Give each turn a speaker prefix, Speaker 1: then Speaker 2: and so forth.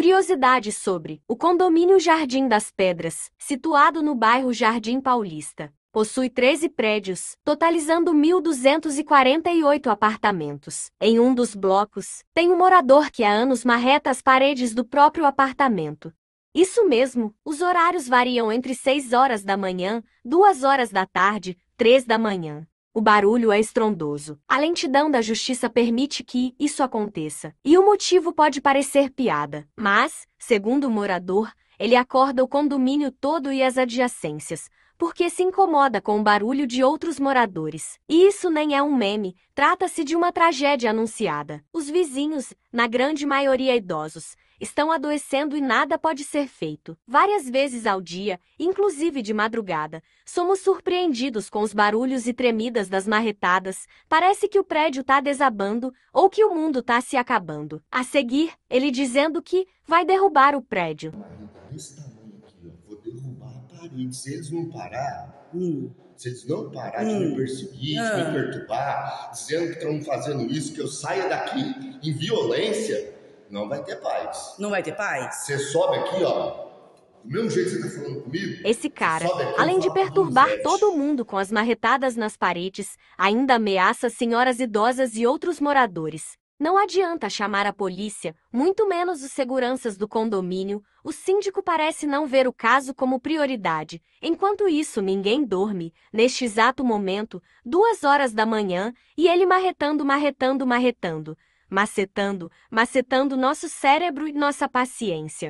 Speaker 1: Curiosidade sobre o condomínio Jardim das Pedras, situado no bairro Jardim Paulista. Possui 13 prédios, totalizando 1.248 apartamentos. Em um dos blocos, tem um morador que há anos marreta as paredes do próprio apartamento. Isso mesmo, os horários variam entre 6 horas da manhã, 2 horas da tarde, 3 da manhã. O barulho é estrondoso. A lentidão da justiça permite que isso aconteça. E o motivo pode parecer piada, mas, segundo o morador, ele acorda o condomínio todo e as adjacências, porque se incomoda com o barulho de outros moradores. E isso nem é um meme, trata-se de uma tragédia anunciada. Os vizinhos, na grande maioria idosos, estão adoecendo e nada pode ser feito. Várias vezes ao dia, inclusive de madrugada, somos surpreendidos com os barulhos e tremidas das marretadas. Parece que o prédio está desabando ou que o mundo está se acabando. A seguir, ele dizendo que vai derrubar o prédio desse tamanho aqui, ó. Vou derrubar a parede. Se eles não parar, hum. se eles não pararem hum. de me hum. perseguir, ah. de me ah. perturbar, dizendo que estão fazendo isso, que eu saia daqui em violência, não vai ter paz. Não vai ter paz? Você sobe aqui, ó. Do mesmo jeito que você tá falando comigo. Esse cara, além de perturbar todo mundo com as marretadas nas paredes, ainda ameaça senhoras idosas e outros moradores, não adianta chamar a polícia, muito menos os seguranças do condomínio, o síndico parece não ver o caso como prioridade. Enquanto isso, ninguém dorme, neste exato momento, duas horas da manhã, e ele marretando, marretando, marretando, macetando, macetando nosso cérebro e nossa paciência.